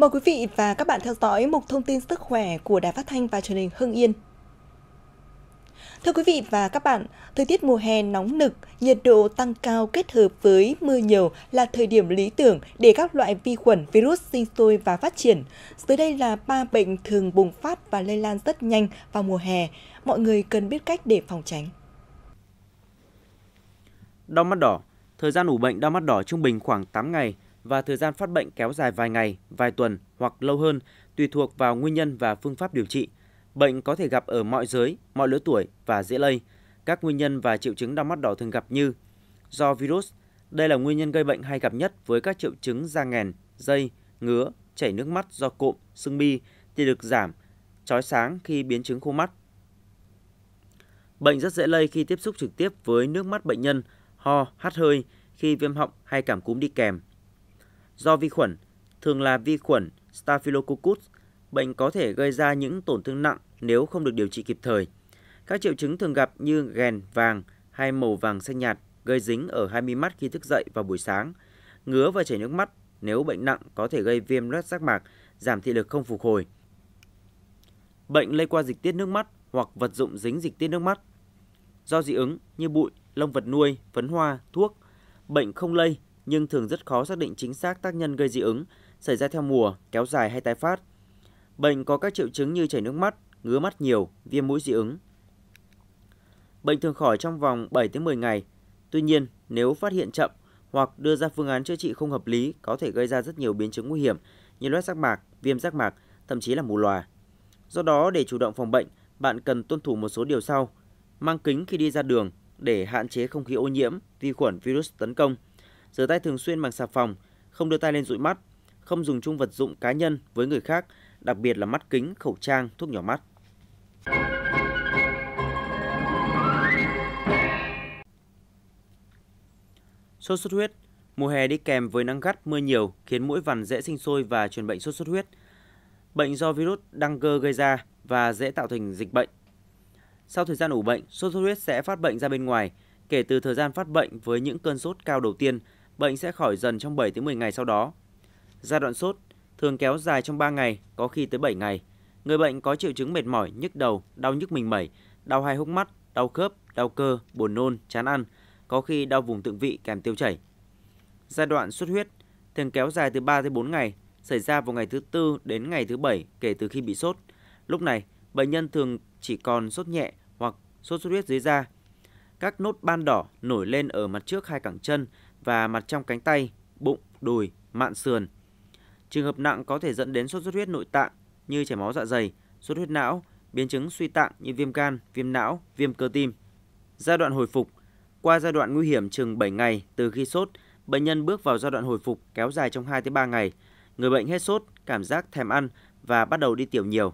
Mời quý vị và các bạn theo dõi mục thông tin sức khỏe của Đài Phát Thanh và truyền hình Hưng Yên. Thưa quý vị và các bạn, thời tiết mùa hè nóng nực, nhiệt độ tăng cao kết hợp với mưa nhiều là thời điểm lý tưởng để các loại vi khuẩn, virus sinh sôi và phát triển. Dưới đây là ba bệnh thường bùng phát và lây lan rất nhanh vào mùa hè. Mọi người cần biết cách để phòng tránh. Đau mắt đỏ Thời gian ủ bệnh đau mắt đỏ trung bình khoảng 8 ngày – và thời gian phát bệnh kéo dài vài ngày, vài tuần hoặc lâu hơn tùy thuộc vào nguyên nhân và phương pháp điều trị. Bệnh có thể gặp ở mọi giới, mọi lứa tuổi và dễ lây. Các nguyên nhân và triệu chứng đau mắt đỏ thường gặp như do virus, đây là nguyên nhân gây bệnh hay gặp nhất với các triệu chứng da nghèn, dây, ngứa, chảy nước mắt do cụm, sưng bi, thì được giảm, chói sáng khi biến chứng khô mắt. Bệnh rất dễ lây khi tiếp xúc trực tiếp với nước mắt bệnh nhân, ho, hắt hơi, khi viêm họng hay cảm cúm đi kèm do vi khuẩn, thường là vi khuẩn Staphylococcus. Bệnh có thể gây ra những tổn thương nặng nếu không được điều trị kịp thời. Các triệu chứng thường gặp như ghèn vàng hay màu vàng xanh nhạt gây dính ở hai mi mắt khi thức dậy vào buổi sáng, ngứa và chảy nước mắt nếu bệnh nặng có thể gây viêm loét giác mạc, giảm thị lực không phục hồi. Bệnh lây qua dịch tiết nước mắt hoặc vật dụng dính dịch tiết nước mắt. Do dị ứng như bụi, lông vật nuôi, phấn hoa, thuốc, bệnh không lây nhưng thường rất khó xác định chính xác tác nhân gây dị ứng, xảy ra theo mùa, kéo dài hay tái phát. Bệnh có các triệu chứng như chảy nước mắt, ngứa mắt nhiều, viêm mũi dị ứng. Bệnh thường khỏi trong vòng 7 đến 10 ngày. Tuy nhiên, nếu phát hiện chậm hoặc đưa ra phương án chữa trị không hợp lý có thể gây ra rất nhiều biến chứng nguy hiểm như loét giác mạc, viêm giác mạc, thậm chí là mù lòa. Do đó, để chủ động phòng bệnh, bạn cần tuân thủ một số điều sau: mang kính khi đi ra đường để hạn chế không khí ô nhiễm, vi khuẩn virus tấn công – rửa tay thường xuyên bằng xà phòng, không đưa tay lên dụi mắt, không dùng chung vật dụng cá nhân với người khác, đặc biệt là mắt kính, khẩu trang, thuốc nhỏ mắt. Sốt xuất huyết Mùa hè đi kèm với nắng gắt, mưa nhiều khiến mũi vằn dễ sinh sôi và truyền bệnh sốt xuất huyết. Bệnh do virus Dengue gây ra và dễ tạo thành dịch bệnh. Sau thời gian ủ bệnh, sốt xuất huyết sẽ phát bệnh ra bên ngoài kể từ thời gian phát bệnh với những cơn sốt cao đầu tiên – bệnh sẽ khỏi dần trong 7 đến 10 ngày sau đó. Giai đoạn sốt thường kéo dài trong 3 ngày, có khi tới 7 ngày. Người bệnh có triệu chứng mệt mỏi, nhức đầu, đau nhức mình mẩy, đau hai hốc mắt, đau khớp, đau cơ, buồn nôn, chán ăn, có khi đau vùng thượng vị kèm tiêu chảy. Giai đoạn xuất huyết thường kéo dài từ 3 tới 4 ngày, xảy ra vào ngày thứ tư đến ngày thứ bảy kể từ khi bị sốt. Lúc này, bệnh nhân thường chỉ còn sốt nhẹ hoặc sốt xuất huyết dưới da. Các nốt ban đỏ nổi lên ở mặt trước hai cẳng chân và mặt trong cánh tay, bụng, đùi, mạn sườn. Trường hợp nặng có thể dẫn đến sốt xuất huyết nội tạng như chảy máu dạ dày, sốt huyết não, biến chứng suy tạng như viêm gan, viêm não, viêm cơ tim. Giai đoạn hồi phục Qua giai đoạn nguy hiểm chừng 7 ngày từ khi sốt, bệnh nhân bước vào giai đoạn hồi phục kéo dài trong 2 tới 3 ngày. Người bệnh hết sốt, cảm giác thèm ăn và bắt đầu đi tiểu nhiều.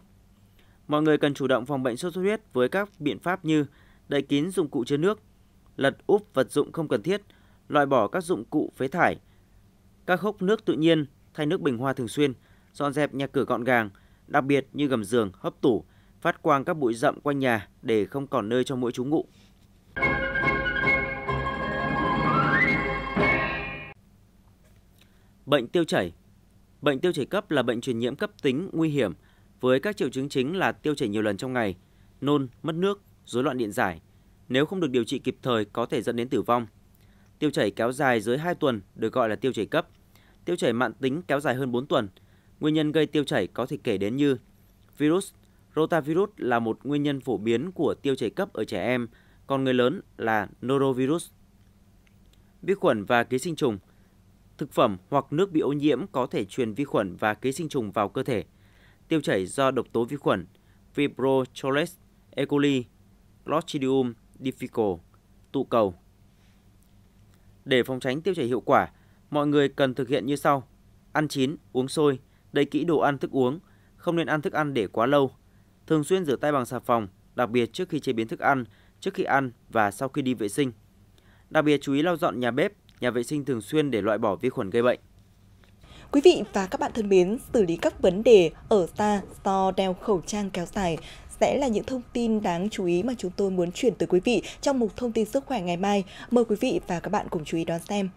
Mọi người cần chủ động phòng bệnh sốt xuất huyết với các biện pháp như đậy kín dụng cụ chứa nước, lật úp vật dụng không cần thiết, loại bỏ các dụng cụ phế thải, các hốc nước tự nhiên thay nước bình hoa thường xuyên, dọn dẹp nhà cửa gọn gàng, đặc biệt như gầm giường, hấp tủ, phát quang các bụi rậm quanh nhà để không còn nơi cho mũi trú ngụ. Bệnh tiêu chảy Bệnh tiêu chảy cấp là bệnh truyền nhiễm cấp tính nguy hiểm với các triệu chứng chính là tiêu chảy nhiều lần trong ngày, nôn, mất nước, rối loạn điện giải. Nếu không được điều trị kịp thời có thể dẫn đến tử vong. Tiêu chảy kéo dài dưới 2 tuần được gọi là tiêu chảy cấp. Tiêu chảy mạn tính kéo dài hơn 4 tuần. Nguyên nhân gây tiêu chảy có thể kể đến như virus, rotavirus là một nguyên nhân phổ biến của tiêu chảy cấp ở trẻ em, còn người lớn là norovirus. Vi khuẩn và ký sinh trùng Thực phẩm hoặc nước bị ô nhiễm có thể truyền vi khuẩn và ký sinh trùng vào cơ thể. Tiêu chảy do độc tố vi khuẩn Vibro E. coli, Clostridium difficile, tụ cầu, để phòng tránh tiêu chảy hiệu quả, mọi người cần thực hiện như sau. Ăn chín, uống sôi, đầy kỹ đồ ăn thức uống, không nên ăn thức ăn để quá lâu. Thường xuyên rửa tay bằng xà phòng, đặc biệt trước khi chế biến thức ăn, trước khi ăn và sau khi đi vệ sinh. Đặc biệt chú ý lau dọn nhà bếp, nhà vệ sinh thường xuyên để loại bỏ vi khuẩn gây bệnh. Quý vị và các bạn thân mến, xử lý các vấn đề ở xa do đeo khẩu trang kéo dài sẽ là những thông tin đáng chú ý mà chúng tôi muốn chuyển tới quý vị trong mục thông tin sức khỏe ngày mai. Mời quý vị và các bạn cùng chú ý đón xem.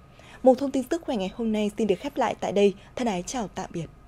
Một thông tin sức khỏe ngày hôm nay xin được khép lại tại đây. Thân ái chào tạm biệt.